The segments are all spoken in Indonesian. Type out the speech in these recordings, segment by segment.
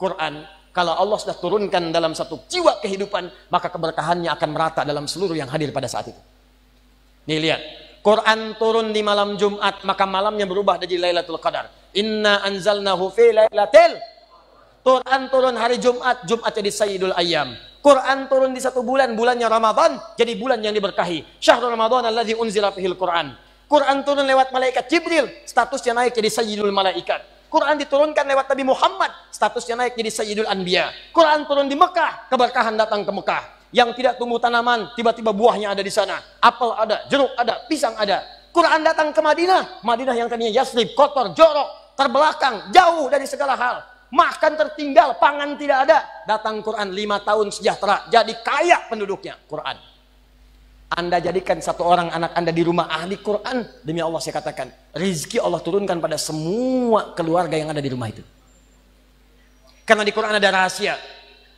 Quran, kalau Allah sudah turunkan dalam satu jiwa kehidupan, maka keberkahannya akan merata dalam seluruh yang hadir pada saat itu. Nih lihat, Quran turun di malam Jumat, maka malamnya berubah jadi Lailatul Qadar. Inna anzalnahu fi lailatil Quran turun hari Jumat, Jumat jadi Sayyidul Ayyam. Quran turun di satu bulan, bulannya Ramadan, jadi bulan yang diberkahi. Syahrul Ramadan alladzi unzila fihil Quran. Quran turun lewat malaikat Jibril, statusnya naik jadi Sayyidul Malaikat. Quran diturunkan lewat Nabi Muhammad, statusnya naik jadi Sayyidul Anbiya. Quran turun di Mekah, keberkahan datang ke Mekah. Yang tidak tumbuh tanaman, tiba-tiba buahnya ada di sana. Apel ada, jeruk ada, pisang ada. Quran datang ke Madinah, Madinah yang tadinya yasrib, kotor, jorok, terbelakang, jauh dari segala hal. Makan tertinggal, pangan tidak ada. Datang Quran lima tahun sejahtera, jadi kaya penduduknya Quran. Anda jadikan satu orang anak Anda di rumah ahli Quran, demi Allah saya katakan, rizki Allah turunkan pada semua keluarga yang ada di rumah itu. Karena di Quran ada rahasia.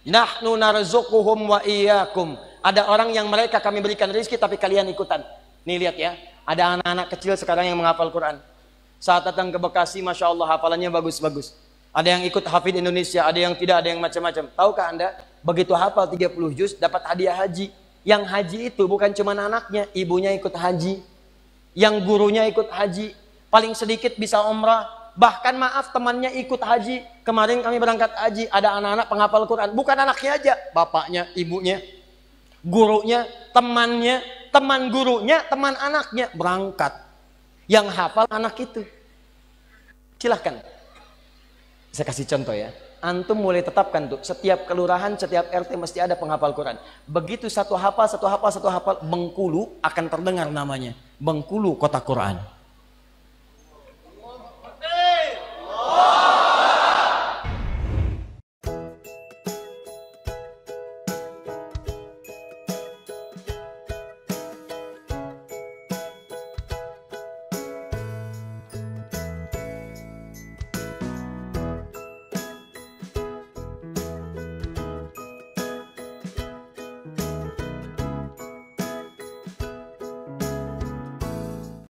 Nahnu narzukuhum wa iyyakum. Ada orang yang mereka kami berikan rizki tapi kalian ikutan. Nih lihat ya, ada anak-anak kecil sekarang yang menghafal Quran. Saat datang ke Bekasi, Masya Allah hafalannya bagus-bagus. Ada yang ikut hafid Indonesia, ada yang tidak, ada yang macam-macam. Tahukah Anda, begitu hafal 30 juz dapat hadiah haji. Yang haji itu bukan cuma anaknya, ibunya ikut haji, yang gurunya ikut haji, paling sedikit bisa umrah, bahkan maaf temannya ikut haji. Kemarin kami berangkat haji, ada anak-anak penghafal Quran, bukan anaknya aja, bapaknya, ibunya, gurunya, temannya, teman gurunya, teman anaknya berangkat. Yang hafal anak itu. Silahkan. Saya kasih contoh ya antum mulai tetapkan tuh. Setiap kelurahan, setiap RT mesti ada penghafal Quran. Begitu satu hafal, satu hafal, satu hafal, Bengkulu akan terdengar namanya. Bengkulu kota Quran.